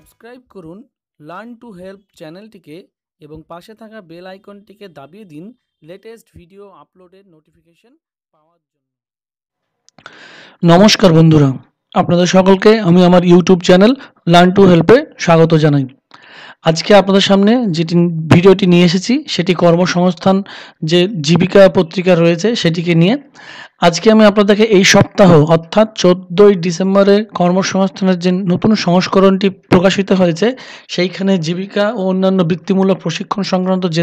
subscribe করুন learn to help চ্যানেলটিকে এবং পাশে থাকা বেল আইকনটিকে দাবিয়ে দিন লেটেস্ট ভিডিও আপলোডের নোটিফিকেশন পাওয়ার জন্য নমস্কার বন্ধুরা আপনাদের সকলকে আমি আমার ইউটিউব চ্যানেল লার্ন টু হেল্পে স্বাগত জানাই আজকে আপনাদের সামনে যেটি ভিডিওটি নিয়ে এসেছি সেটি কর্মসংস্থান যে জীবিকা পত্রিকা রয়েছে সেটিকে নিয়ে আজকে আমি আপনাদেরকে এই সপ্তাহ অর্থাৎ চোদ্দই ডিসেম্বরে কর্মসংস্থানের যে নতুন সংস্করণটি প্রকাশিত হয়েছে সেইখানে জীবিকা ও অন্যান্য বৃত্তিমূলক প্রশিক্ষণ সংক্রান্ত যে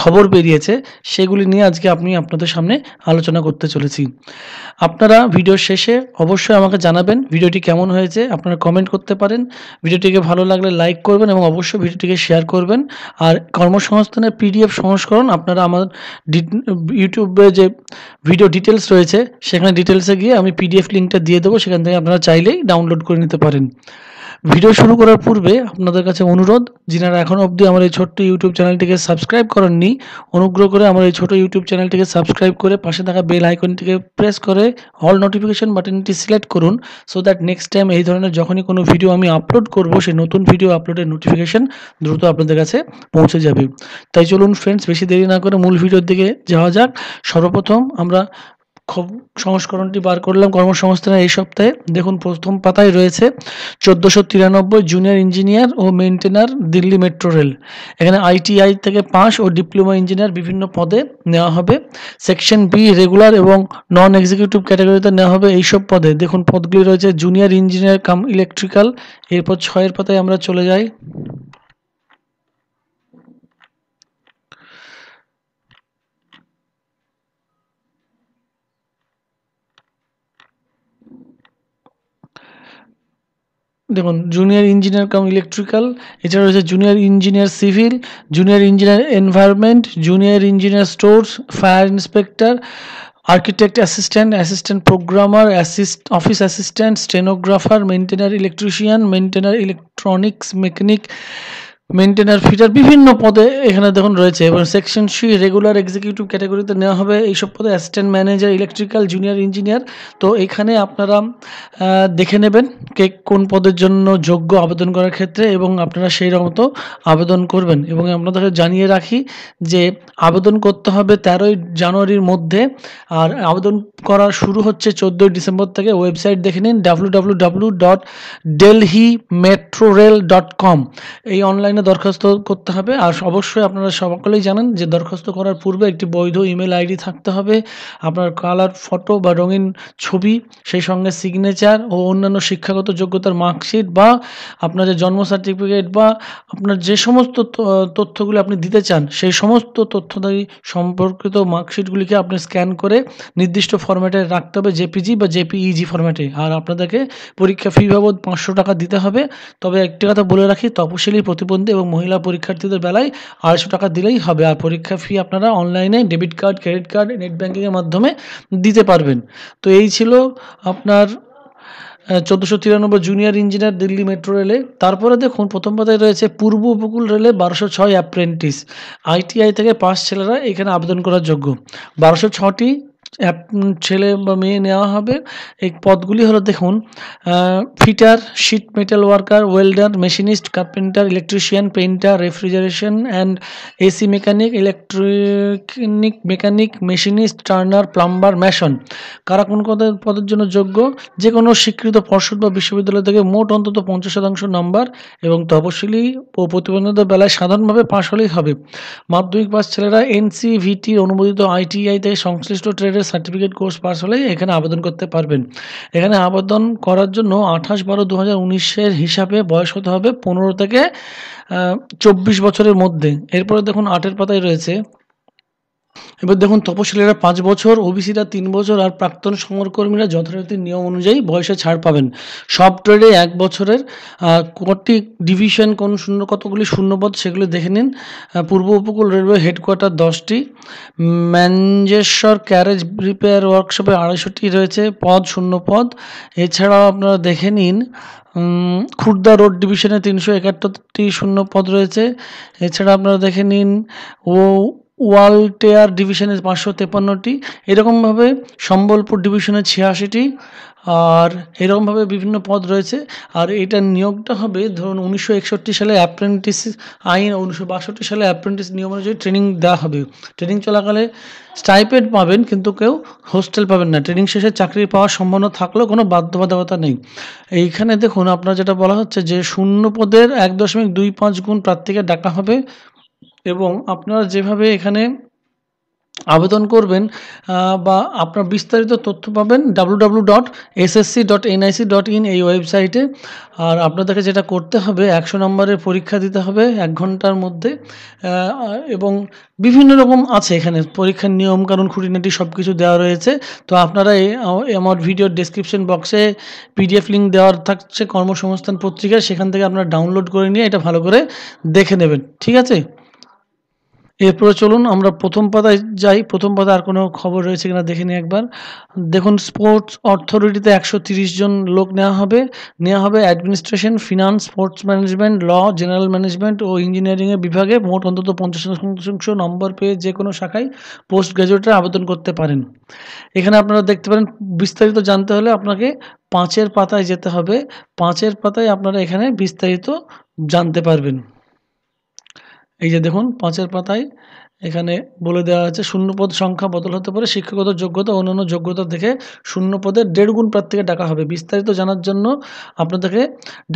খবর বেরিয়েছে সেগুলি নিয়ে আজকে আমি আপনাদের সামনে আলোচনা করতে চলেছি আপনারা ভিডিও শেষে অবশ্যই আমাকে জানাবেন ভিডিওটি কেমন হয়েছে আপনারা কমেন্ট করতে পারেন ভিডিওটিকে ভালো লাগলে লাইক করবেন এবং অবশ্যই ভিডিওটিকে শেয়ার করবেন আর কর্মসংস্থানের পিডিএফ সংস্করণ আপনারা আমার ইউটিউবে যে ভিডিও ডিটেলস রয়েছে রয়েছে সেখানে ডিটেলসে গিয়ে আমি পিডিএফ লিঙ্কটা দিয়ে দেবো সেখান থেকে আপনারা চাইলেই ডাউনলোড করে নিতে পারেন ভিডিও শুরু করার পূর্বে আপনাদের কাছে অনুরোধ যিনারা এখনও অবধি আমার এই ছোট্ট ইউটিউব চ্যানেলটিকে সাবস্ক্রাইব করেননি অনুগ্রহ করে আমার এই ছোট ইউটিউব চ্যানেলটিকে সাবস্ক্রাইব করে পাশে থাকা বেল আইকনটিকে প্রেস করে অল নোটিফিকেশান বাটনটি সিলেক্ট করুন সো দ্যাট নেক্সট টাইম এই ধরনের যখনই কোনো ভিডিও আমি আপলোড করব সেই নতুন ভিডিও আপলোডের নোটিফিকেশন দ্রুত আপনাদের কাছে পৌঁছে যাবে তাই চলুন ফ্রেন্ডস বেশি দেরি না করে মূল ভিডিওর দিকে যাওয়া যাক সর্বপ্রথম আমরা সংস্করণটি বার করলাম কর্মসংস্থানের এই সপ্তাহে দেখুন প্রথম পাতায় রয়েছে চোদ্দোশো তিরানব্বই জুনিয়র ইঞ্জিনিয়ার ও মেনটেনার দিল্লি মেট্রো রেল এখানে আইটিআই থেকে পাস ও ডিপ্লোমা ইঞ্জিনিয়ার বিভিন্ন পদে নেওয়া হবে সেকশন বি রেগুলার এবং নন এক্সিকিউটিভ ক্যাটাগরিতে নেওয়া হবে এইসব পদে দেখুন পদগুলি রয়েছে জুনিয়র ইঞ্জিনিয়ার কাম ইলেকট্রিক্যাল এরপর ছয়ের পাতায় আমরা চলে যাই দেখুন জুনিয়র ইঞ্জিনিয়ার কাম ইলেকট্রিক্যাল এছাড়া রয়েছে junior engineer civil junior engineer environment junior engineer stores fire inspector architect assistant assistant programmer assist office assistant stenographer maintainer electrician maintainer electronics mechanic maintainer fitter বিভিন্ন পদে এখানে দেখুন রয়েছে এবং সেকশন সি রেগুলার এক্সিকিউটিভ ক্যাটাগরিতে নেওয়া হবে এইসব পদে assistant manager electrical junior engineer তো এখানে আপনারা দেখে নেবেন কে কোন পদের জন্য যোগ্য আবেদন করার ক্ষেত্রে এবং আপনারা সেই রকমতো আবেদন করবেন এবং আপনাদেরকে জানিয়ে রাখি যে আবেদন করতে হবে তেরোই জানুয়ারির মধ্যে আর আবেদন করা শুরু হচ্ছে চোদ্দোই ডিসেম্বর থেকে ওয়েবসাইট দেখে নিন W W W dot Delhi metro rail dot com এই অনলাইন অনলাইনে দরখাস্ত করতে হবে আর অবশ্যই আপনারা সকলেই জানেন যে দরখাস্ত করার পূর্বে একটি বৈধ ইমেল আইডি থাকতে হবে আপনার কালার ফটো বা রঙিন ছবি সেই সঙ্গে সিগনেচার ও অন্যান্য শিক্ষাগত যোগ্যতার মার্কশিট বা আপনার যে জন্ম সার্টিফিকেট বা আপনার যে সমস্ত তথ্যগুলি আপনি দিতে চান সেই সমস্ত তথ্যদায়ী সম্পর্কিত মার্কশিটগুলিকে আপনি স্ক্যান করে নির্দিষ্ট ফরম্যাটে রাখতে হবে জেপিজি বা জেপিইজি ফরম্যাটে আর আপনাদেরকে পরীক্ষা ফি বাবদ পাঁচশো টাকা দিতে হবে তবে একটি কথা বলে রাখি তপশিলি প্রতিবন্ধী এবং মহিলা পরীক্ষার্থীদের বেলায় আড়াইশো টাকা দিলেই হবে আর পরীক্ষা ফি আপনারা অনলাইনে debit card credit card net ব্যাঙ্কিংয়ের মাধ্যমে দিতে পারবেন তো এই ছিল আপনার চোদ্দোশো তিরানব্বই জুনিয়র ইঞ্জিনিয়ার দিল্লি মেট্রো রেলে তারপরে দেখুন প্রথম পদায় রয়েছে পূর্ব উপকূল রেলে বারোশো ছয় অ্যাপ্রেন্টিস আইটিআই থেকে পাঁচ ছেলেরা এখানে আবেদন করার যোগ্য বারোশো ছটি অ্যাপ ছেলে বা মেয়ে নেওয়া হবে এই পদগুলি হলো দেখুন fitter sheet metal worker welder machinist carpenter electrician painter refrigeration and AC mechanic electric mechanic machinist turner plumber mason কারা কোন পদের জন্য যোগ্য যে কোনো স্বীকৃত পর্ষদ বা বিশ্ববিদ্যালয় থেকে মোট অন্তত পঞ্চাশ শতাংশ নম্বর এবং তপশিলি ও প্রতিবন্ধীদের বেলায় সাধারণভাবে পাশ হলেই হবে মাধ্যমিক পাস ছেলেরা এনসিভিটির অনুমোদিত আইটিআই থেকে সংশ্লিষ্ট ট্রেড বছরের সার্টিফিকেট কোর্স পাস হলেই এখানে আবেদন করতে পারবেন এখানে আবেদন করার জন্য আঠাশ বারো দু হাজার উনিশের হিসাবে বয়স হতে হবে পনেরো থেকে চব্বিশ বছরের মধ্যে এরপরে দেখুন আটের পাতায় রয়েছে এবার দেখুন তপশিলীরা পাঁচ বছর ওবিসিরা তিন বছর আর প্রাক্তন সমরকর্মীরা যথারীতি নিয়ম অনুযায়ী বয়সে ছাড় পাবেন সব ট্রেডে এক বছরের কটি ডিভিশন কোন শূন্য কতগুলি শূন্যপদ সেগুলি দেখে নিন পূর্ব উপকূল রেলওয়ে হেডকোয়ার্টার দশটি ম্যাঞ্জেশ্বর ক্যারেজ রিপেয়ার ওয়ার্কশপে আড়াইশোটি রয়েছে পদ শূন্য পদ এছাড়াও আপনারা দেখে নিন খুর্দা রোড ডিভিশনে তিনশো একাত্তরটি শূন্য পদ রয়েছে এছাড়া আপনারা দেখে নিন ও ওয়ালটেয়ার ডিভিশনে পাঁচশো তেপান্নটি এরকমভাবে সম্বলপুর ডিভিশনে ছিয়াশিটি আর এরকমভাবে বিভিন্ন পদ রয়েছে আর এটার নিয়োগটা হবে ধরুন উনিশশো সালে অ্যাপ্রেন্টিস আইন উনিশশো সালে অ্যাপ্রেন্টিস নিয়ম অনুযায়ী ট্রেনিং দেওয়া হবে ট্রেনিং চলাকালে স্টাইপেড পাবেন কিন্তু কেউ হোস্টেল পাবেন না ট্রেনিং শেষে চাকরি পাওয়ার সম্ভাবনা থাকলেও কোনো বাধ্যবাধকতা নেই এইখানে দেখুন আপনার যেটা বলা হচ্ছে যে শূন্য পদের এক দশমিক দুই পাঁচ গুণ প্রার্থীকে ডাকা হবে এবং আপনারা যেভাবে এখানে আবেদন করবেন বা আপনার বিস্তারিত তথ্য পাবেন W dot dot dot in এই ওয়েবসাইটে আর আপনাদেরকে যেটা করতে হবে একশো নম্বরের পরীক্ষা দিতে হবে এক ঘন্টার মধ্যে এবং বিভিন্ন রকম আছে এখানে পরীক্ষার নিয়ম কারণ খুঁটিনাটি সব কিছু দেওয়া রয়েছে তো আপনারা আমার ভিডিওর ডিসক্রিপশন বক্সে পিডিএফ লিঙ্ক দেওয়ার থাকছে কর্মসংস্থান পত্রিকা সেখান থেকে আপনারা ডাউনলোড করে নিয়ে এটা ভালো করে দেখে নেবেন ঠিক আছে এরপরে চলুন আমরা প্রথম পাতায় যাই প্রথম পাতা আর কোনো খবর রয়েছে কিনা দেখে নিই একবার দেখুন স্পোর্টস অথরিটিতে একশো জন লোক নেওয়া হবে নেওয়া হবে administration finance sports management law general management ও ইঞ্জিনিয়ারিংয়ের বিভাগে মোট অন্তত পঞ্চাশ শতাংশ নম্বর পেয়ে যে কোনো শাখায় পোস্ট গ্র্যাজুয়েটের আবেদন করতে পারেন এখানে আপনারা দেখতে পারেন বিস্তারিত জানতে হলে আপনাকে পাঁচের পাতায় যেতে হবে পাঁচের পাতায় আপনারা এখানে বিস্তারিত জানতে পারবেন এই যে দেখুন পাঁচের পাতায় এখানে বলে দেওয়া আছে শূন্যপদ সংখ্যা বদল হতে পারে শিক্ষাগত যোগ্যতা অন্যান্য যোগ্যতা থেকে শূন্যপদের দেড় গুণ প্রার্থীকে ডাকা হবে বিস্তারিত জানার জন্য আপনাদেরকে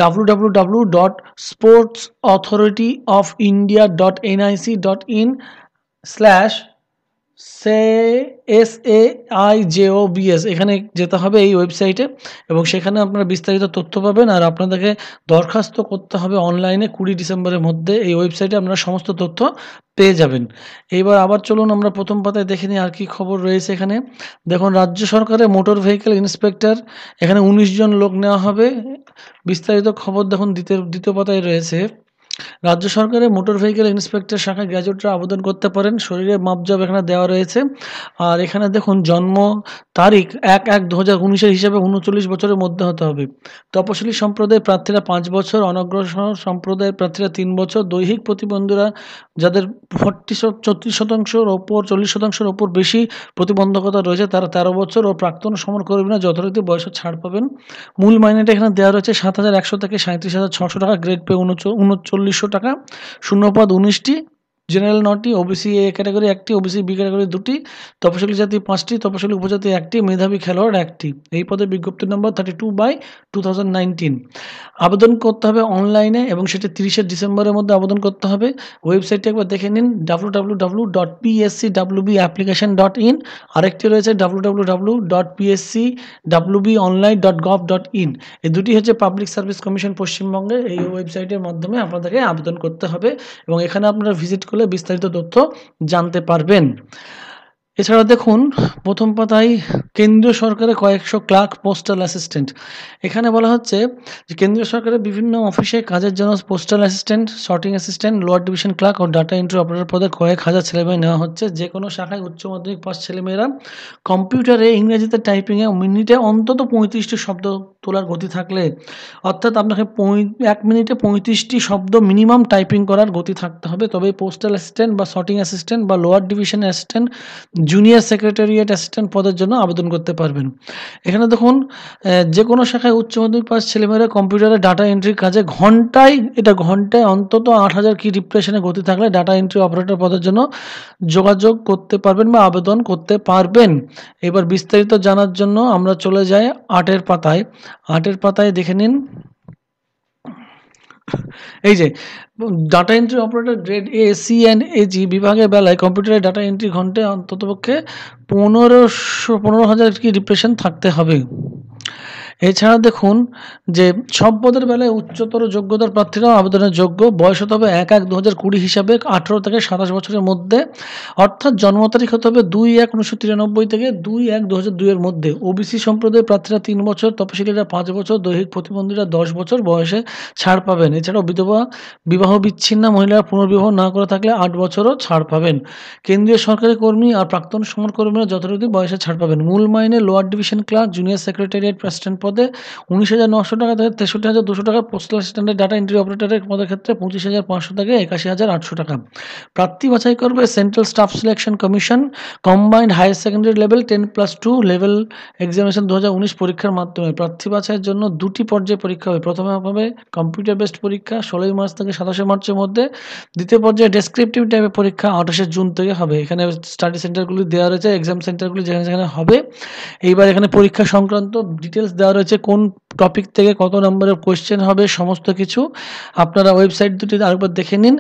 W W W dot sports authority of India dot NIC dot in slash সে S A I J O B S এখানে যেতে হবে এই ওয়েবসাইটে এবং সেখানে আপনারা বিস্তারিত তথ্য পাবেন আর আপনাদেরকে দরখাস্ত করতে হবে অনলাইনে কুড়ি ডিসেম্বরের মধ্যে এই ওয়েবসাইটে আপনারা সমস্ত তথ্য পেয়ে যাবেন এইবার আবার চলুন আমরা প্রথম পাতায় দেখে নিই আর কি খবর রয়েছে এখানে দেখুন রাজ্য সরকারের মোটর ভেহিকেল ইন্সপেক্টর এখানে উনিশ জন লোক নেওয়া হবে বিস্তারিত খবর দেখুন দ্বিতীয় দ্বিতীয় পাতায় রয়েছে রাজ্য সরকারের মোটর ভেহিকেল ইন্সপেক্টর শাখায় গ্র্যাজুয়েটরা আবেদন করতে পারেন শরীরে মাপজাব এখানে দেওয়া রয়েছে আর এখানে দেখুন জন্ম তারিখ এক এক দু হাজার উনিশের হিসাবে উনচল্লিশ বছরের মধ্যে হতে হবে তপশিলি সম্প্রদায়ের প্রার্থীরা পাঁচ বছর অনগ্রসর সম্প্রদায়ের প্রার্থীরা তিন বছর দৈহিক প্রতিবন্ধীরা যাদের ফর্টি চৌত্রিশ শতাংশের ওপর চল্লিশ শতাংশের ওপর বেশি প্রতিবন্ধকতা রয়েছে তারা তেরো বছর ও প্রাক্তন সমরকর্মীরা যথারীতি বয়স ছাড় পাবেন মূল মাইনেটা এখানে দেওয়া রয়েছে সাত হাজার একশো থেকে সাঁত্রিশ হাজার ছশো টাকা গ্রেড পে উনচল্লিশ চল্লিশশো টাকা শূন্য পদ উনিশটি জেনারেল নটি ওবিসি এ ক্যাটাগরি একটি ওবিসি বি ক্যাটাগরি দুটি তপশিলি জাতি পাঁচটি তপশিলি উপজাতি একটি মেধাবী খেলোয়াড় একটি এই পদে বিজ্ঞপ্তি নম্বর থার্টি টু বাই টু আবেদন করতে হবে অনলাইনে এবং সেটি তিরিশে ডিসেম্বরের মধ্যে আবেদন করতে হবে ওয়েবসাইটটি একবার দেখে নিন W W W dot PSC B application dot in আরেকটি রয়েছে W W W dot PSC B online dot gov dot in এই দুটি হচ্ছে পাবলিক সার্ভিস কমিশন পশ্চিমবঙ্গে এই ওয়েবসাইটের মাধ্যমে আপনাদেরকে আবেদন করতে হবে এবং এখানে আপনারা ভিজিট করলে বিস্তারিত তথ্য জানতে পারবেন এছাড়া দেখুন প্রথম পাতায় কেন্দ্রীয় সরকারের কয়েকশো ক্লার্ক পোস্টাল অ্যাসিস্ট্যান্ট এখানে বলা হচ্ছে যে কেন্দ্রীয় সরকারের বিভিন্ন অফিসে কাজের জন্য postal assistant sorting assistant lower division clerk ও ডাটা এন্ট্রি অপারেটর পদে কয়েক হাজার ছেলেমেয়ে নেওয়া হচ্ছে যে কোনো শাখায় উচ্চ মাধ্যমিক পাস ছেলেমেয়েরা কম্পিউটারে ইংরেজিতে টাইপিংয়ে মিনিটে অন্তত পঁয়ত্রিশটি শব্দ তোলার গতি থাকলে অর্থাৎ আপনাকে এক মিনিটে পঁয়ত্রিশটি শব্দ মিনিমাম টাইপিং করার গতি থাকতে হবে তবে পোস্টাল অ্যাসিস্ট্যান্ট বা শর্টিং অ্যাসিস্ট্যান্ট বা lower division assistant junior secretariat assistant পদের জন্য আবেদন করতে পারবেন এখানে দেখুন যে কোনো শাখায় উচ্চ মাধ্যমিক পাস ছেলেমেয়েরা কম্পিউটারে ডাটা এন্ট্রির কাজে ঘন্টায় এটা ঘন্টায় অন্তত আট হাজার কি রিপ্রেশনে গতি থাকলে ডাটা এন্ট্রি অপারেটর পদের জন্য যোগাযোগ করতে পারবেন বা আবেদন করতে পারবেন এবার বিস্তারিত জানার জন্য আমরা চলে যাই আটের পাতায় আটের পাতায় দেখে নিন এই যে data entry operator grade A C and G বিভাগের বেলায় কম্পিউটারে ডাটা এন্ট্রি ঘন্টায় অন্ততপক্ষে পনেরোশো পনেরো হাজার কি রিপ্রেশন থাকতে হবে এছাড়া দেখুন যে সব পদের বেলায় উচ্চতর যোগ্যতার প্রার্থীরাও আবেদনের যোগ্য বয়স হতে হবে এক এক দু হাজার কুড়ি হিসাবে আঠেরো থেকে সাতাশ বছরের মধ্যে অর্থাৎ জন্ম তারিখ হতে হবে দুই এক উনিশশো তিরানব্বই থেকে দুই এক দু হাজার দুইয়ের মধ্যে ওবিসি সম্প্রদায়ের প্রার্থীরা তিন বছর তপশিলীরা পাঁচ বছর দৈহিক প্রতিবন্ধীরা দশ বছর বয়সে ছাড় পাবেন এছাড়াও বিধবা বিবাহ বিচ্ছিন্ন মহিলারা পুনর্বিবাহ না করে থাকলে আট বছরও ছাড় পাবেন কেন্দ্রীয় সরকারি কর্মী আর প্রাক্তন সমরকর্মীরা যথারীতি বয়সে ছাড় পাবেন মূল মাইনে lower division clerk junior secretariat president পদ মধ্যে উনিশ হাজার নশো টাকা থেকে তেষট্টি হাজার দুশো টাকা পোস্টাল অ্যাসিস্ট্যান্টের ডাটা এন্ট্রি অপারেটরের মধ্যে ক্ষেত্রে পঁচিশ হাজার পাঁচশো থেকে একাশি হাজার আটশো টাকা প্রার্থী বাছাই করবে central staff selection commission combined higher secondary level ten plus two level examination দু হাজার উনিশ পরীক্ষার মাধ্যমে প্রার্থী বাছাইয়ের জন্য দুটি পর্যায়ে পরীক্ষা হবে প্রথমে হবে কম্পিউটার বেসড পরীক্ষা ষোলোই মার্চ থেকে সাতাশে মার্চের মধ্যে দ্বিতীয় পর্যায়ে ডেসক্রিপটিভ টাইপের পরীক্ষা আঠাশে জুন থেকে হবে এখানে স্টাডি সেন্টারগুলি দেওয়া রয়েছে এক্সাম সেন্টারগুলি যেখানে যেখানে হবে এইবার এখানে পরীক্ষা সংক্রান্ত ডিটেলস দেওয়া রয়েছে রয়েছে কোন টপিক থেকে কত নম্বরের কোয়েশ্চেন হবে সমস্ত কিছু আপনারা ওয়েবসাইট দুটি আরেকবার দেখে নিন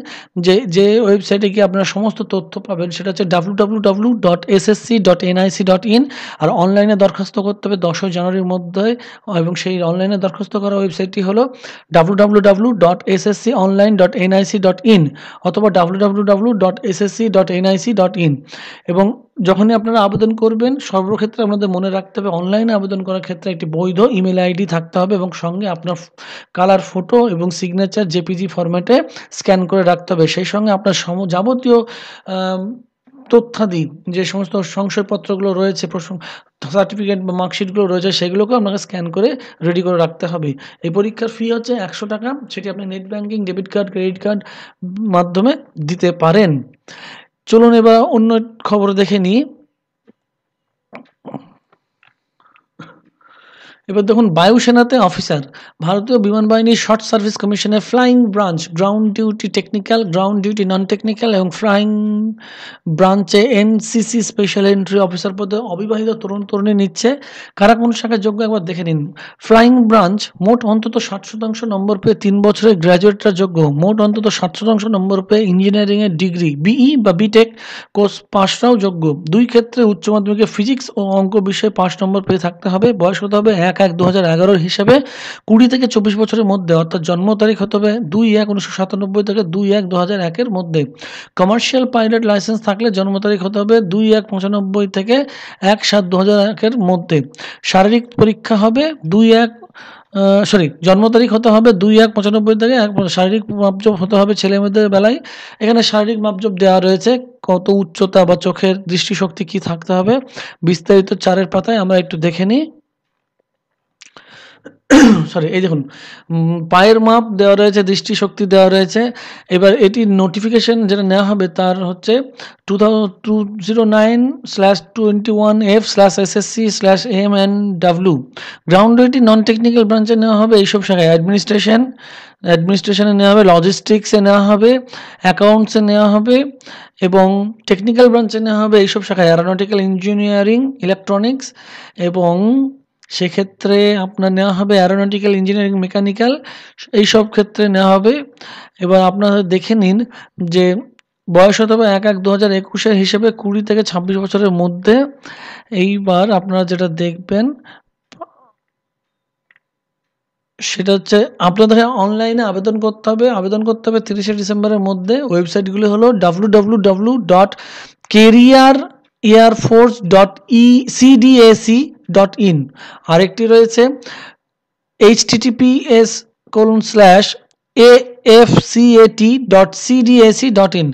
যে যে ওয়েবসাইটে গিয়ে আপনারা সমস্ত তথ্য পাবেন সেটা হচ্ছে W dot SSC dot NIC dot in আর অনলাইনে দরখাস্ত করতে হবে দশই জানুয়ারির মধ্যে এবং সেই অনলাইনে দরখাস্ত করা ওয়েবসাইটটি হলো W dot SSC online dot NIC dot in অথবা W dot C dot NIC dot in এবং যখনই আপনারা আবেদন করবেন সর্বক্ষেত্রে আপনাদের মনে রাখতে হবে অনলাইনে আবেদন করার ক্ষেত্রে একটি বৈধ ইমেল আইডি থাকতে হবে এবং সঙ্গে আপনার কালার ফটো এবং সিগনেচার জেপিজি ফরম্যাটে স্ক্যান করে রাখতে হবে সেই সঙ্গে আপনার সম যাবতীয় তথ্যাদি যে সমস্ত সংশয়পত্রগুলো রয়েছে সার্টিফিকেট বা মার্কশিটগুলো রয়েছে সেগুলোকেও আপনাকে স্ক্যান করে রেডি করে রাখতে হবে এই পরীক্ষার ফি হচ্ছে একশো টাকা সেটি আপনি net banking debit card credit card মাধ্যমে দিতে পারেন চলুন এবার অন্য খবর দেখে নিই এবার দেখুন বায়ুসেনাতে অফিসার ভারতীয় বিমান বাহিনীর শর্ট সার্ভিস কমিশনে flying branch ground duty technical ground duty non technical এবং ফ্লাইং ব্রাঞ্চে এনসিসি স্পেশাল এন্ট্রি অফিসার পদে অবিবাহিত তরুণ তরুণী নিচ্ছে কারা কোন শাখায় যোগ্য একবার দেখে নিন ফ্লাইং ব্রাঞ্চ মোট অন্তত ষাট শতাংশ নম্বর পেয়ে তিন বছরের গ্র্যাজুয়েটরা যোগ্য মোট অন্তত ষাট শতাংশ নম্বর পেয়ে ইঞ্জিনিয়ারিংয়ের ডিগ্রি বিই বা বিটেক কোর্স পাশরাও যোগ্য দুই ক্ষেত্রে উচ্চ মাধ্যমিকে ফিজিক্স ও অঙ্ক বিষয়ে পাঁচ নম্বর পেয়ে থাকতে হবে বয়স হতে হবে এক এক দু হাজার এগারোর হিসাবে কুড়ি থেকে চব্বিশ বছরের মধ্যে অর্থাৎ জন্ম তারিখ হতে হবে দুই এক উনিশশো সাতানব্বই থেকে দুই এক দু হাজার একের মধ্যে কমার্শিয়াল পাইলট লাইসেন্স থাকলে জন্ম তারিখ হতে হবে দুই এক পঁচানব্বই থেকে এক সাত দু হাজার একের মধ্যে শারীরিক পরীক্ষা হবে দুই এক সরি জন্ম তারিখ হতে হবে দুই এক পঁচানব্বই থেকে এক শারীরিক মাপজব হতে হবে ছেলে মেয়েদের বেলায় এখানে শারীরিক মাপজব দেওয়া রয়েছে কত উচ্চতা বা চোখের দৃষ্টিশক্তি কি থাকতে হবে বিস্তারিত চারের পাতায় আমরা একটু দেখে নিই সরি এই দেখুন পায়ের মাপ দেওয়া রয়েছে দৃষ্টিশক্তি দেওয়া রয়েছে এবার এটির নোটিফিকেশন যেটা নেওয়া হবে তার হচ্ছে two two zero nine slash one F slash SSC slash M N W ground ওয়েটি নন টেকনিক্যাল ব্রাঞ্চে নেওয়া হবে এইসব শাখায় অ্যাডমিনিস্ট্রেশন অ্যাডমিনিস্ট্রেশনে নেওয়া হবে লজিস্টিক্সে নেওয়া হবে অ্যাকাউন্টসে নেওয়া হবে এবং টেকনিক্যাল ব্রাঞ্চে নেওয়া হবে এইসব শাখায় অ্যারোনটিক্যাল ইঞ্জিনিয়ারিং ইলেকট্রনিক্স এবং সেক্ষেত্রে আপনার নেওয়া হবে অ্যারোনটিক্যাল ইঞ্জিনিয়ারিং মেকানিক্যাল এই সব ক্ষেত্রে নেওয়া হবে এবার আপনারা দেখে নিন যে বয়স হবে এক এক দু হাজার একুশের হিসেবে কুড়ি থেকে ছাব্বিশ বছরের মধ্যে এইবার আপনারা যেটা দেখবেন সেটা হচ্ছে আপনাদের অনলাইনে আবেদন করতে হবে আবেদন করতে হবে তিরিশে ডিসেম্বরের মধ্যে ওয়েবসাইটগুলি হলো W W W dot career air force dot e CDAC dot in আরেকটি রয়েছে HTTPS colon slash A F CAT dot CDAC dot in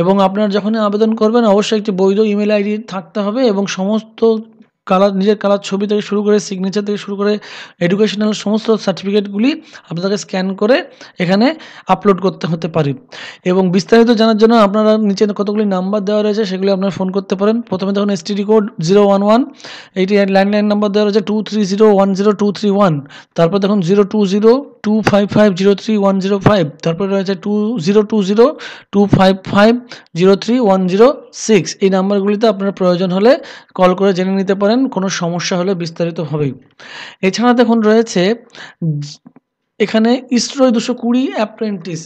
এবং আপনারা যখনই আবেদন করবেন অবশ্যই একটি বৈধ ইমেল আইডি থাকতে হবে এবং সমস্ত কালার নিজের কালার ছবি থেকে শুরু করে সিগনেচার থেকে শুরু করে এডুকেশনাল সমস্ত সার্টিফিকেটগুলি আপনাদেরকে স্ক্যান করে এখানে আপলোড করতে হতে পারি এবং বিস্তারিত জানার জন্য আপনারা নিচে কতগুলি নাম্বার দেওয়া রয়েছে সেগুলি আপনারা ফোন করতে পারেন প্রথমে তখন STD code zero one one eighty landline number দেওয়া রয়েছে two three zero one zero two three one তারপর দেখুন zero two zero two five five zero three one zero five তারপরে রয়েছে two zero two zero two five five zero three one zero six এই নাম্বারগুলিতে আপনার প্রয়োজন হলে call করে জেনে নিতে পারেন কোনো সমস্যা হলে বিস্তারিতভাবেই এছাড়া দেখুন রয়েছে এখানে ইসরোয় দুশো কুড়ি অ্যাপ্রেন্টিস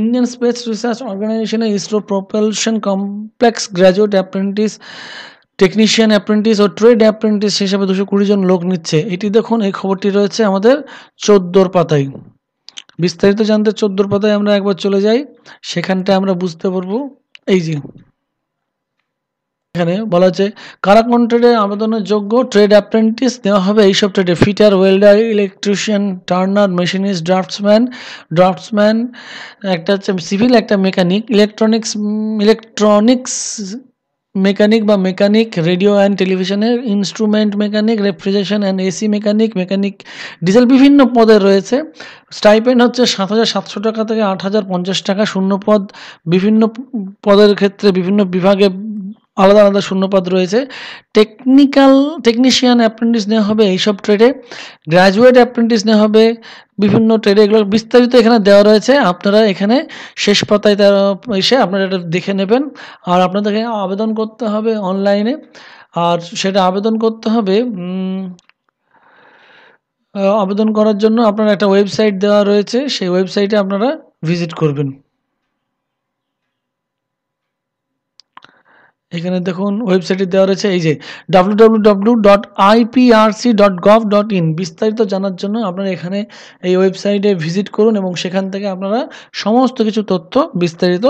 ইন্ডিয়ান স্পেস রিসার্চ অর্গানাইজেশনে ISRO propulsion complex graduate apprentice technician apprentice ও ট্রেড অ্যাপ্রেন্টিস হিসাবে দুশো কুড়ি জন লোক নিচ্ছে এটি দেখুন এই খবরটি রয়েছে আমাদের চোদ্দোর পাতায় বিস্তারিত জানতে চোদ্দোর পাতায় আমরা একবার চলে যাই সেখানটায় আমরা বুঝতে পারবো এই যে এখানে বলা হচ্ছে কারা কন্ট্রাক্টে আবেদনের যোগ্য ট্রেড অ্যাপ্রেন্টিস নেওয়া হবে এইসব ট্রেডে fitter welder electrician turner machinist draughtsman draughtsman একটা হচ্ছে সিভিল একটা মেকানিক ইলেকট্রনিক্স ইলেকট্রনিক্স মেকানিক বা মেকানিক রেডিও অ্যান্ড টেলিভিশনের instrument mechanic refrigeration and AC mechanic mechanic diesel বিভিন্ন পদে রয়েছে স্টাইপেন্ড হচ্ছে সাত হাজার সাতশো টাকা থেকে আট হাজার পঞ্চাশ টাকা শূন্য পদ বিভিন্ন পদের ক্ষেত্রে বিভিন্ন বিভাগে আলাদা আলাদা শূন্যপদ রয়েছে টেকনিক্যাল টেকনিশিয়ান অ্যাপ্রেন্টিস নেওয়া হবে এইসব ট্রেডে গ্র্যাজুয়েট অ্যাপ্রেন্টিস নেওয়া হবে বিভিন্ন ট্রেডে এগুলো বিস্তারিত এখানে দেওয়া রয়েছে আপনারা এখানে শেষ পাতায় তারা এসে আপনারা এটা দেখে নেবেন আর আপনাদেরকে আবেদন করতে হবে অনলাইনে আর সেটা আবেদন করতে হবে আবেদন করার জন্য আপনার একটা ওয়েবসাইট দেওয়া রয়েছে সেই ওয়েবসাইটে আপনারা ভিজিট করবেন এখানে দেখুন ওয়েবসাইটে দেওয়া রয়েছে এই যে ডাব্লু বিস্তারিত জানার জন্য আপনারা এখানে এই ওয়েবসাইটে ভিজিট করুন এবং সেখান থেকে আপনারা সমস্ত কিছু তথ্য বিস্তারিত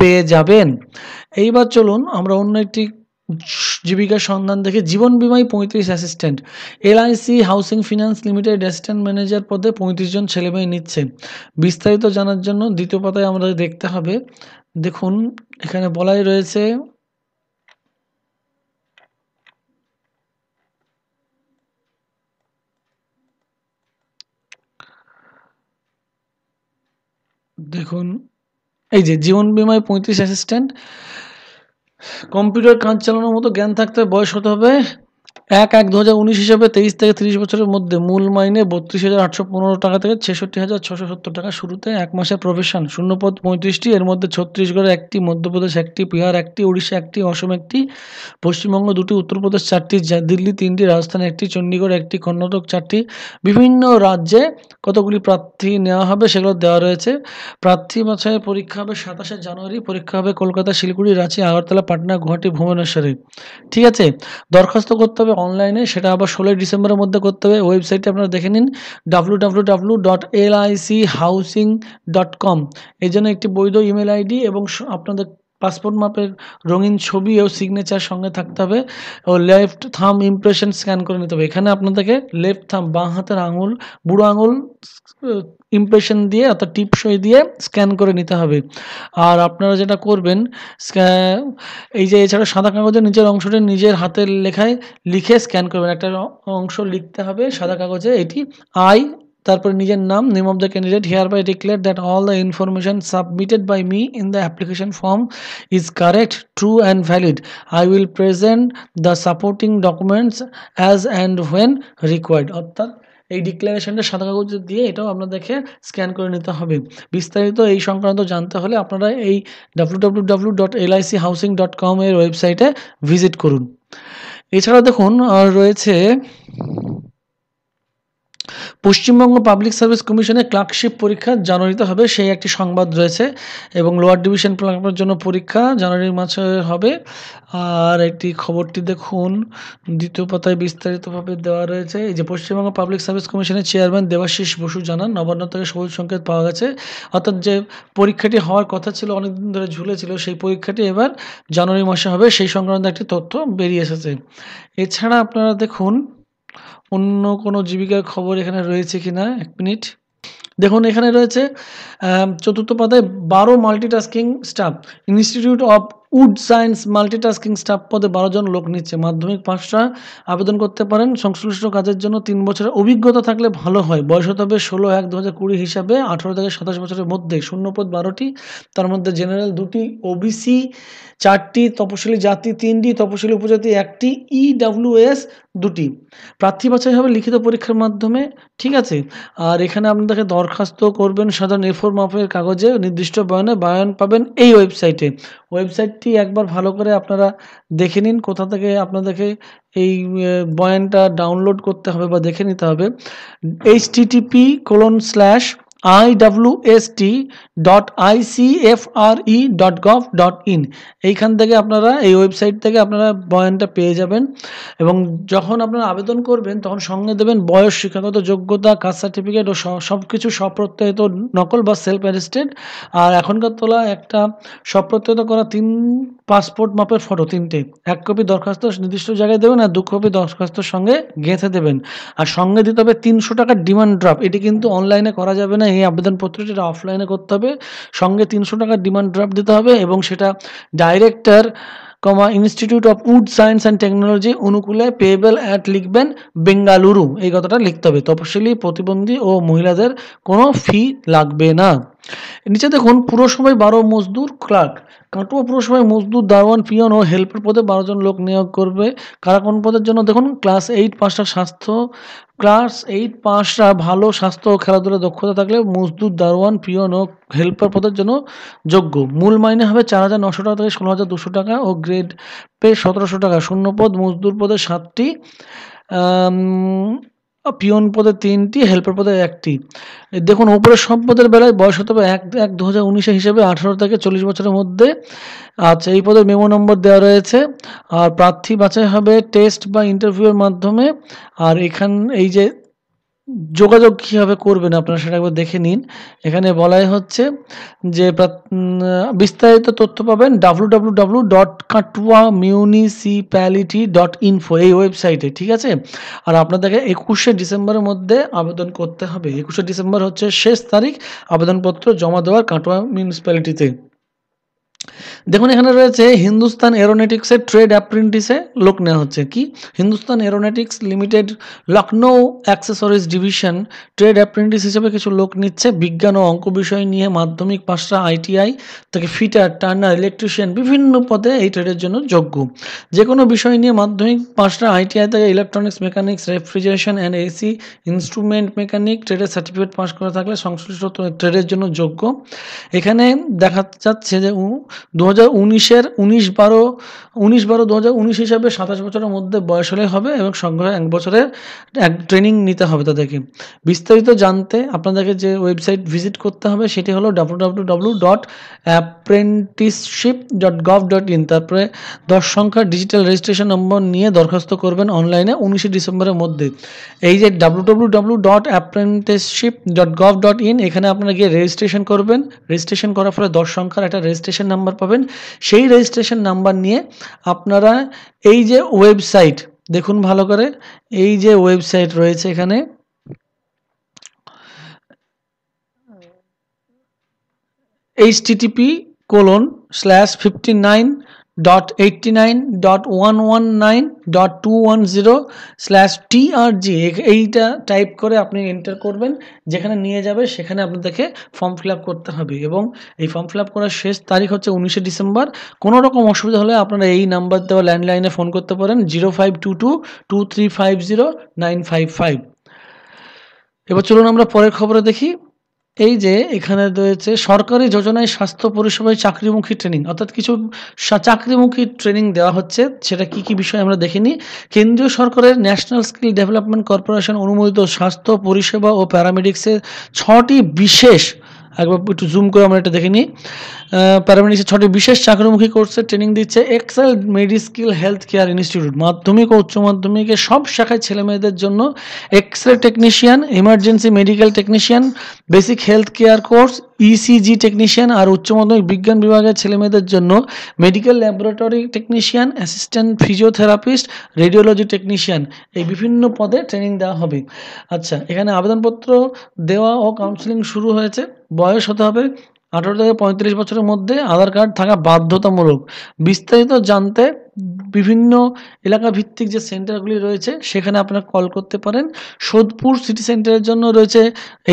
পেয়ে যাবেন এইবার চলুন আমরা অন্য একটি জীবিকার সন্ধান দেখে জীবন বিমায় পঁয়ত্রিশ assistant LIC housing finance limited assistant manager পদে পঁয়ত্রিশ জন ছেলেমেয়ে নিচ্ছে বিস্তারিত জানার জন্য দ্বিতীয় পাতায় আমাদের দেখতে হবে দেখুন এখানে বলাই রয়েছে দেখুন এই যে জীবন বিমায় পঁয়ত্রিশ অ্যাসিস্ট্যান্ট কম্পিউটার কাজ চালানোর মতো জ্ঞান থাকতে বয়স হতে হবে এক এক দু হাজার উনিশ হিসাবে তেইশ থেকে তিরিশ বছরের মধ্যে মূল মাইনে বত্রিশ হাজার আটশো পনেরো টাকা থেকে ছেষট্টি হাজার ছশো সত্তর টাকা শুরুতে এক মাসের প্রফেশন শূন্যপদ পঁয়ত্রিশটি এর মধ্যে ছত্তিশগড় একটি মধ্যপ্রদেশ একটি বিহার একটি উড়িষ্যা একটি অসম একটি পশ্চিমবঙ্গ দুটি উত্তরপ্রদেশ চারটি দিল্লি তিনটি রাজস্থান একটি চণ্ডীগড় একটি কর্ণাটক চারটি বিভিন্ন রাজ্যে কতগুলি প্রার্থী নেওয়া হবে সেগুলো দেওয়া রয়েছে প্রার্থী বছরে পরীক্ষা হবে সাতাশে জানুয়ারি পরীক্ষা হবে কলকাতা শিলিগুড়ি রাঁচি আগরতলা পাটনা গুয়াহাটি ভুবনেশ্বরে ঠিক আছে দরখাস্ত করতে হবে অনলাইনে সেটা আবার ষোলোই ডিসেম্বরের মধ্যে করতে হবে ওয়েবসাইটে আপনারা দেখে নিন W W W dot L housing dot com এই জন্য একটি বৈধ ইমেল আইডি এবং আপনাদের পাসপোর্ট মাপের রঙিন ছবি ও সিগনেচার সঙ্গে থাকতে হবে ও লেফট থাম ইমপ্রেশন স্ক্যান করে নিতে হবে এখানে আপনাদেরকে লেফট থাম বাঁ হাতের আঙুল বুড়ো আঙুল ইমপ্রেশন দিয়ে অর্থাৎ টিপসই দিয়ে স্ক্যান করে নিতে হবে আর আপনারা যেটা করবেন এই যে এছাড়া সাদা কাগজের নিজের অংশটি নিজের হাতের লেখায় লিখে স্ক্যান করবেন একটা অংশ লিখতে হবে সাদা কাগজে এটি আই তারপরে নিজের নাম name of the candidate hereby declare that all the information submitted by me in the application form is correct true and valid I will present the supporting documents as and when required অর্থাৎ এই ডিক্লারেশনটা সাদা কাগজে দিয়ে এটাও আপনাদেরকে scan করে নিতে হবে বিস্তারিত এই সংক্রান্ত জানতে হলে আপনারা এই W dot LIC housing dot এর ওয়েবসাইটে ভিজিট করুন এছাড়া দেখুন রয়েছে পশ্চিমবঙ্গ পাবলিক সার্ভিস কমিশনের ক্লার্কশিপ পরীক্ষা জানুয়ারিতে হবে সেই একটি সংবাদ রয়েছে এবং লোয়ার ডিভিশন ক্লার্কের জন্য পরীক্ষা জানুয়ারির মাসে হবে আর একটি খবরটি দেখুন দ্বিতীয় পাতায় বিস্তারিতভাবে দেওয়া রয়েছে এই যে পশ্চিমবঙ্গ পাবলিক সার্ভিস কমিশনের চেয়ারম্যান দেবাশিস বসু জানান নবান্ন থেকে সবুজ সংকেত পাওয়া গেছে অর্থাৎ যে পরীক্ষাটি হওয়ার কথা ছিল অনেকদিন ধরে ঝুলে ছিল সেই পরীক্ষাটি এবার জানুয়ারি মাসে হবে সেই সংক্রান্ত একটি তথ্য বেরিয়ে এসেছে এছাড়া আপনারা দেখুন অন্য কোনো জীবিকার খবর এখানে রয়েছে কি না এক মিনিট দেখুন এখানে রয়েছে চতুর্থ পদে বারো multitasking staff institute of wood science multitasking staff পদে বারো জন লোক নিচ্ছে মাধ্যমিক পাঁচটা আবেদন করতে পারেন সংশ্লিষ্ট কাজের জন্য তিন বছরের অভিজ্ঞতা থাকলে ভালো হয় বয়স হতে হবে ষোলো এক দু হাজার কুড়ি হিসাবে আঠারো থেকে সাতাশ বছরের মধ্যে শূন্যপদ বারোটি তার মধ্যে জেনারেল দুটি ওবিসি চারটি তপশিলি জাতি তিনটি তপশিলি উপজাতি একটি ইডাব্লিউএস e দুটি প্রার্থী বাছাই হবে লিখিত পরীক্ষার মাধ্যমে ঠিক আছে আর এখানে আপনাদেরকে দরখাস্ত করবেন সাধারণ এফোর মাফের কাগজে নির্দিষ্ট বয়নে বায়ন পাবেন এই ওয়েবসাইটে ওয়েবসাইটটি একবার ভালো করে আপনারা দেখে নিন কোথা থেকে আপনাদেরকে এই বয়ানটা ডাউনলোড করতে হবে বা দেখে নিতে হবে HTTP colon slash IWST dot ICFRE dot gov dot in এইখান থেকে আপনারা এই ওয়েবসাইট থেকে আপনারা বয়ানটা পেয়ে যাবেন এবং যখন আপনারা আবেদন করবেন তখন সঙ্গে দেবেন বয়স শিক্ষাগত যোগ্যতা কাস্ট সার্টিফিকেট ও সব কিছু সপ্রত্যয়িত নকল বা সেলফ অ্যারেস্টেড আর এখনকার তোলা একটা সপ্রত্যয়িত করা তিন পাসপোর্ট মাপের ফটো তিনটে এক কপি দরখাস্ত নির্দিষ্ট জায়গায় দেবেন আর দু কপি দরখাস্তর সঙ্গে গেঁথে দেবেন আর সঙ্গে দিতে হবে তিনশো টাকার ডিমান্ড ড্রাফট এটি কিন্তু অনলাইনে করা যাবে না এই আবেদনপত্র সেটা অফলাইনে করতে হবে সঙ্গে তিনশো টাকার ডিমান্ড ড্রাফট দিতে হবে এবং সেটা director comma institute of wood science and technology অনুকূলে পেবেল অ্যাট লিখবেন বেঙ্গালুরু এই কথাটা লিখতে হবে তপশিলি প্রতিবন্ধী ও মহিলাদের কোনো ফি লাগবে না নিচে দেখুন পুরসভায় বারো মজদুর ক্লার্ক কাটুয়া পুরসভায় মজদুর দারোয়ান পিয়ন ও হেল্পের পদে বারো জন লোক নিয়োগ করবে কারা কোন পদের জন্য দেখুন ক্লাস এইট পাঁচটা স্বাস্থ্য ক্লাস এইট পাঁচটা ভালো স্বাস্থ্য ও খেলাধুলার দক্ষতা থাকলে মজদুর দারোয়ান পিয়ন ও হেল্পার পদের জন্য যোগ্য মূল মাইনে হবে চার হাজার নশো টাকা থেকে ষোলো হাজার দুশো টাকা ও গ্রেড পে সতেরোশো টাকা শূন্য পদ মজদুর পদে সাতটি পিয়ন পদে তিনটি হেল্পার পদে একটি দেখুন উপরে সব পদের বেলায় বয়স হতে হবে এক এক দু হাজার উনিশে হিসেবে আঠারো থেকে চল্লিশ বছরের মধ্যে আচ্ছা এই পদের মেমো নম্বর দেওয়া রয়েছে আর প্রার্থী বাছাই হবে টেস্ট বা ইন্টারভিউয়ের মাধ্যমে আর এখান এই যে যোগাযোগ কীভাবে করবেন আপনারা সেটা একবার দেখে নিন এখানে বলাই হচ্ছে যে বিস্তারিত তথ্য পাবেন W W W dot Katwa municipality dot info এই ওয়েবসাইটে ঠিক আছে আর আপনাদেরকে একুশে ডিসেম্বরের মধ্যে আবেদন করতে হবে একুশে ডিসেম্বর হচ্ছে শেষ তারিখ আবেদনপত্র জমা দেওয়ার কাটুয়া মিউনিসিপ্যালিটিতে দেখুন এখানে রয়েছে হিন্দুস্তান এরোনেটিক্সের ট্রেড অ্যাপ্রেন্টিসে লোক নেওয়া হচ্ছে কি Hindustan aeronautics limited Lucknow accessories division trade apprentice হিসেবে কিছু লোক নিচ্ছে বিজ্ঞান ও অঙ্ক বিষয় নিয়ে মাধ্যমিক পাশরা আইটিআই থেকে ফিটার টার্নার ইলেকট্রিশিয়ান বিভিন্ন পদে এই ট্রেডের জন্য যোগ্য যে কোনো বিষয় নিয়ে মাধ্যমিক পাশরা আইটিআই থেকে electronics mechanics refrigeration and AC instrument mechanic ট্রেডের সার্টিফিকেট পাস করে থাকলে সংশ্লিষ্ট ট্রেডের জন্য যোগ্য এখানে দেখা যাচ্ছে যে দু হাজার উনিশের উনিশ বারো উনিশ বারো দু হাজার উনিশ হিসাবে সাতাশ বছরের মধ্যে বয়স হলে হবে এবং সংগ্রহে এক বছরের এক ট্রেনিং নিতে হবে তাদেরকে বিস্তারিত জানতে আপনাদেরকে যে ওয়েবসাইট ভিজিট করতে হবে সেটি হলো W W W dot apprenticeship dot gov dot in তারপরে দশ সংখ্যার ডিজিটাল রেজিস্ট্রেশন নম্বর নিয়ে দরখাস্ত করবেন অনলাইনে উনিশে ডিসেম্বরের মধ্যে এই যে W W W dot apprenticeship dot gov dot in এখানে আপনারা গিয়ে রেজিস্ট্রেশন করবেন রেজিস্ট্রেশন করার ফলে দশ সংখ্যার একটা রেজিস্ট্রেশন নাম্বার পাবেন করবেন সেই রেজিস্ট্রেশন নাম্বার নিয়ে আপনারা এই যে ওয়েবসাইট দেখুন ভালো করে এই যে ওয়েবসাইট রয়েছে এখানে HTTP colon slash fifty nine dot dot eighty nine one dot 89 dot 119 dot 210 slash trg এইটা টাইপ করে আপনি এন্টার করবেন যেখানে নিয়ে যাবে সেখানে আপনাদেরকে ফর্ম ফিল করতে হবে এবং এই ফর্ম ফিল করার শেষ তারিখ হচ্ছে উনিশে ডিসেম্বর কোনো রকম অসুবিধা হলে আপনারা এই নাম্বার দেওয়া ল্যান্ডলাইনে ফোন করতে পারেন zero five two two two three five zero nine five five এবার চলুন আমরা পরের খবরে দেখি এই যে এখানে রয়েছে সরকারি যোজনায় স্বাস্থ্য পরিষেবায় চাকরিমুখী ট্রেনিং অর্থাৎ কিছু চাকরিমুখী ট্রেনিং দেওয়া হচ্ছে সেটা কি কি বিষয় আমরা দেখিনি কেন্দ্রীয় সরকারের ন্যাশনাল স্কিল ডেভেলপমেন্ট কর্পোরেশন অনুমোদিত স্বাস্থ্য পরিষেবা ও প্যারামেডিক্সের ছটি বিশেষ একবার একটু জুম করে আমরা এটা দেখে নিই প্যারামেডিক্সের ছটি বিশেষ চাকরিমুখী কোর্সে ট্রেনিং দিচ্ছে Excel Mediskill health care institute মাধ্যমিক ও উচ্চ মাধ্যমিকের সব শাখায় ছেলেমেয়েদের জন্য X ray technician emergency medical technician basic health care course ECG technician আর উচ্চ মাধ্যমিক বিজ্ঞান বিভাগের ছেলেমেয়েদের জন্য medical laboratory technician assistant physiotherapist radiology technician এই বিভিন্ন পদে ট্রেনিং দেওয়া হবে আচ্ছা এখানে আবেদনপত্র দেওয়া ও কাউন্সিলিং শুরু হয়েছে বয়স হতে হবে আঠারো থেকে পঁয়ত্রিশ বছরের মধ্যে আধার কার্ড থাকা বাধ্যতামূলক বিস্তারিত জানতে বিভিন্ন এলাকা ভিত্তিক যে সেন্টারগুলি রয়েছে সেখানে আপনারা কল করতে পারেন সোদপুর সিটি সেন্টারের জন্য রয়েছে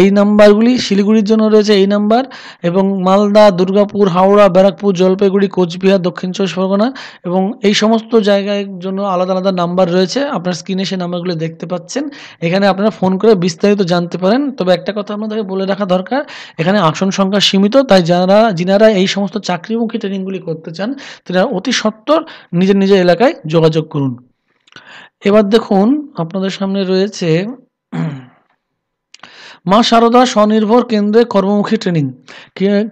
এই নাম্বারগুলি শিলিগুড়ির জন্য রয়েছে এই নাম্বার এবং মালদা দুর্গাপুর হাওড়া ব্যারাকপুর জলপাইগুড়ি কোচবিহার দক্ষিণ চব্বিশ পরগনা এবং এই সমস্ত জায়গার জন্য আলাদা আলাদা নাম্বার রয়েছে আপনার স্ক্রিনে সেই নাম্বারগুলি দেখতে পাচ্ছেন এখানে আপনারা ফোন করে বিস্তারিত জানতে পারেন তবে একটা কথা আপনাদেরকে বলে রাখা দরকার এখানে আসন সংখ্যা সীমিত তাই যারা যিনারা এই সমস্ত চাকরিমুখী ট্রেনিংগুলি করতে চান তারা অতি সত্বর নিজের নিজের এলাকায় যোগাযোগ করুন এবার দেখুন আপনাদের সামনে রয়েছে মা সারদা স্বনির্ভর কেন্দ্রে কর্মমুখী ট্রেনিং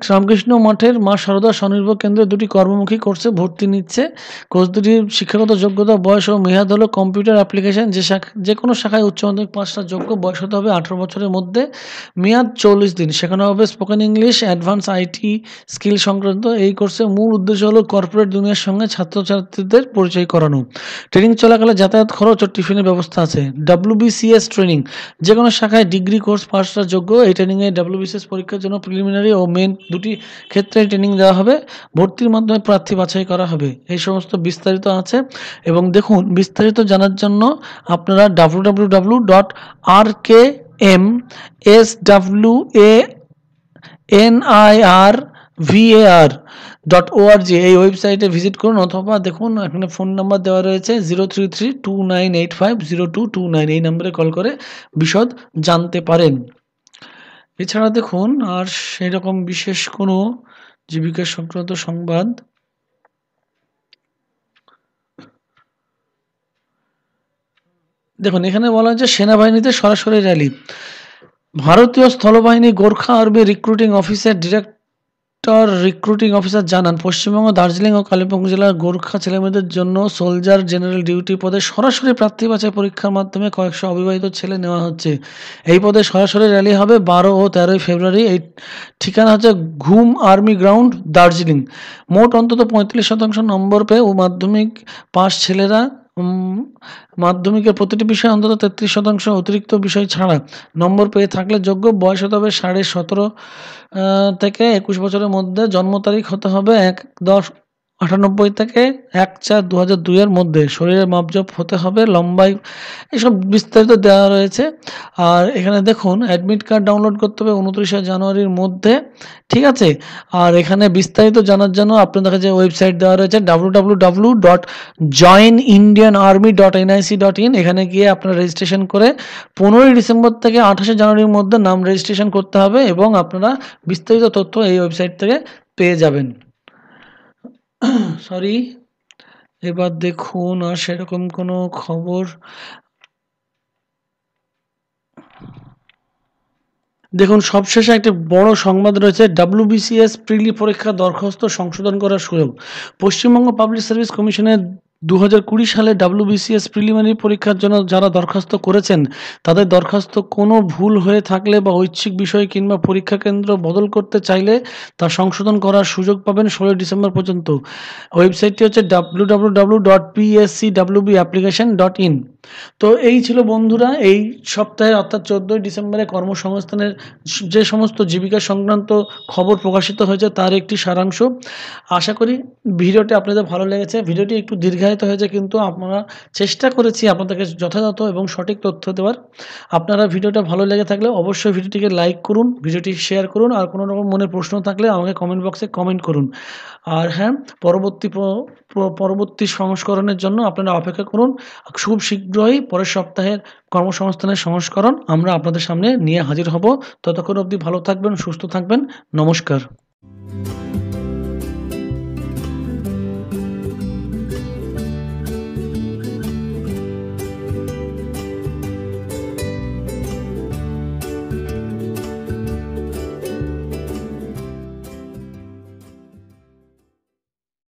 রামকৃষ্ণ মঠের মা সারদা স্বনির্ভর কেন্দ্রে দুটি কর্মমুখী কোর্সে ভর্তি নিচ্ছে কোর্স দুটির শিক্ষাগত যোগ্যতা বয়স ও মেয়াদ হলো কম্পিউটার অ্যাপ্লিকেশন যে শাখা যে কোনো শাখায় উচ্চ মাধ্যমিক পাঁচটা যোগ্য বয়স হতে হবে আঠারো বছরের মধ্যে মেয়াদ চল্লিশ দিন সেখানে হবে spoken English advance IT skill সংক্রান্ত এই কোর্সের মূল উদ্দেশ্য হলো কর্পোরেট দুনিয়ার সঙ্গে ছাত্রছাত্রীদের পরিচয় করানো ট্রেনিং চলাকালে যাতায়াত খরচ ও টিফিনের ব্যবস্থা আছে ডাব্লিউবিসিএস ট্রেনিং যে কোনো শাখায় ডিগ্রি কোর্স পাস প্রার্থীরা যোগ্য এই ট্রেনিংয়ে ডাব্লিউবিসিএস পরীক্ষার জন্য প্রিলিমিনারি ও মেন দুটি ক্ষেত্রে ট্রেনিং দেওয়া হবে ভর্তির মাধ্যমে প্রার্থী বাছাই করা হবে এই সমস্ত বিস্তারিত আছে এবং দেখুন বিস্তারিত জানার জন্য আপনারা W W W dot R K M S W A N I R VAR dot ORG এই ওয়েবসাইটে ভিজিট করুন অথবা দেখুন এখানে ফোন নাম্বার দেওয়া রয়েছে zero three three two nine eight five zero two two nine এই নাম্বারে কল করে বিশদ জানতে পারেন এছাড়া দেখুন আর সেরকম বিশেষ কোনো জীবিকা সংক্রান্ত সংবাদ দেখুন এখানে বলা হচ্ছে সেনাবাহিনীতে সরাসরি র্যালি ভারতীয় স্থলবাহিনী গোর্খা আর্মি রিক্রুটিং অফিসের ডিরেক্ট সেক্টর রিক্রুটিং অফিসার জানান পশ্চিমবঙ্গ দার্জিলিং ও কালিম্পং জেলার গোর্খা ছেলেমেয়েদের জন্য সোলজার জেনারেল ডিউটি পদে সরাসরি প্রার্থী বাছাই পরীক্ষার মাধ্যমে কয়েকশো অবিবাহিত ছেলে নেওয়া হচ্ছে এই পদে সরাসরি র্যালি হবে বারো ও তেরোই ফেব্রুয়ারি এই ঠিকানা হচ্ছে ঘুম আর্মি গ্রাউন্ড দার্জিলিং মোট অন্তত পঁয়ত্রিশ শতাংশ নম্বর পেয়ে ও মাধ্যমিক পাশ ছেলেরা মাধ্যমিকের প্রতিটি বিষয়ে অন্তত তেত্রিশ শতাংশ অতিরিক্ত বিষয় ছাড়া নম্বর পেয়ে থাকলে যোগ্য বয়স হতে হবে সাড়ে সতেরো থেকে একুশ বছরের মধ্যে জন্ম তারিখ হতে হবে এক দশ আটানব্বই থেকে এক চার দু হাজার দুইয়ের মধ্যে শরীরের মাপজপ হতে হবে লম্বাই এসব বিস্তারিত দেওয়া রয়েছে আর এখানে দেখুন অ্যাডমিট কার্ড ডাউনলোড করতে হবে উনত্রিশে জানুয়ারির মধ্যে ঠিক আছে আর এখানে বিস্তারিত জানার জন্য আপনাদের কাছে ওয়েবসাইট দেওয়া রয়েছে W dot join Indian army dot dot in এখানে গিয়ে আপনারা রেজিস্ট্রেশন করে পনেরোই ডিসেম্বর থেকে আঠাশে জানুয়ারির মধ্যে নাম রেজিস্ট্রেশন করতে হবে এবং আপনারা বিস্তারিত তথ্য এই ওয়েবসাইট থেকে পেয়ে যাবেন সরি এবার দেখুন আর সেরকম কোনো খবর দেখুন সবশেষে একটি বড় সংবাদ রয়েছে ডাব্লিউবিসিএস প্রিলি পরীক্ষা দরখাস্ত সংশোধন করার সুযোগ পশ্চিমবঙ্গ পাবলিক সার্ভিস কমিশনের দু সালে ডাব্লিউবিসিএস প্রিলিমিনারি পরীক্ষার জন্য যারা দরখাস্ত করেছেন তাদের দরখাস্ত কোনো ভুল হয়ে থাকলে বা ঐচ্ছিক বিষয় কিংবা পরীক্ষা কেন্দ্র বদল করতে চাইলে তা সংশোধন করার সুযোগ পাবেন ষোলোই ডিসেম্বর পর্যন্ত ওয়েবসাইটটি হচ্ছে W dot application dot in তো এই ছিল বন্ধুরা এই সপ্তাহে অর্থাৎ চোদ্দোই ডিসেম্বরে কর্মসংস্থানের যে সমস্ত জীবিকা সংক্রান্ত খবর প্রকাশিত হয়েছে তার একটি সারাংশ আশা করি ভিডিওটি আপনাদের ভালো লেগেছে ভিডিওটি একটু দীর্ঘায় উৎসাহিত হয়েছে কিন্তু আমরা চেষ্টা করেছি আপনাদেরকে যথাযথ এবং সঠিক তথ্য দেওয়ার আপনারা ভিডিওটা ভালো লেগে থাকলে অবশ্যই ভিডিওটিকে লাইক করুন ভিডিওটি শেয়ার করুন আর কোনো রকম মনে প্রশ্ন থাকলে আমাকে কমেন্ট বক্সে কমেন্ট করুন আর হ্যাঁ পরবর্তী পরবর্তী সংস্করণের জন্য আপনারা অপেক্ষা করুন খুব শীঘ্রই পরের সপ্তাহের কর্মসংস্থানের সংস্করণ আমরা আপনাদের সামনে নিয়ে হাজির হব ততক্ষণ অবধি ভালো থাকবেন সুস্থ থাকবেন নমস্কার